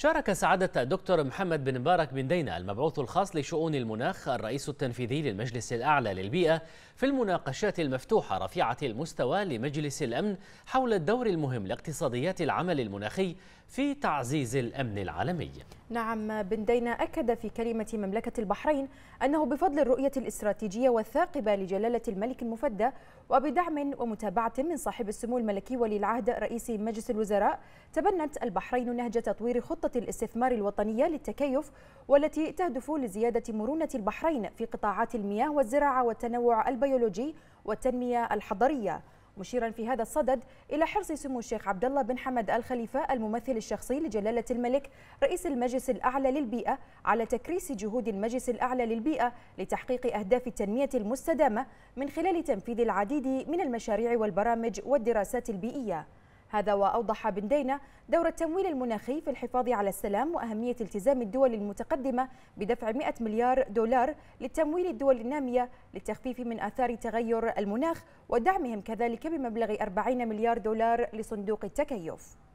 شارك سعادة الدكتور محمد بن مبارك بن دينا المبعوث الخاص لشؤون المناخ الرئيس التنفيذي للمجلس الأعلى للبيئة في المناقشات المفتوحة رفيعة المستوى لمجلس الأمن حول الدور المهم لاقتصاديات العمل المناخي في تعزيز الأمن العالمي نعم بن دينا أكد في كلمة مملكة البحرين أنه بفضل الرؤية الاستراتيجية والثاقبة لجلالة الملك المفدى وبدعم ومتابعة من صاحب السمو الملكي ولي العهد رئيس مجلس الوزراء تبنت البحرين نهج تطوير خطة خطة الاستثمار الوطنية للتكيف والتي تهدف لزيادة مرونة البحرين في قطاعات المياه والزراعة والتنوع البيولوجي والتنمية الحضرية مشيرا في هذا الصدد الى حرص سمو الشيخ عبد الله بن حمد الخليفه الممثل الشخصي لجلاله الملك رئيس المجلس الاعلى للبيئه على تكريس جهود المجلس الاعلى للبيئه لتحقيق اهداف التنميه المستدامه من خلال تنفيذ العديد من المشاريع والبرامج والدراسات البيئيه هذا وأوضح بن دينا دور التمويل المناخي في الحفاظ على السلام وأهمية التزام الدول المتقدمة بدفع 100 مليار دولار للتمويل الدول النامية للتخفيف من آثار تغير المناخ ودعمهم كذلك بمبلغ 40 مليار دولار لصندوق التكيف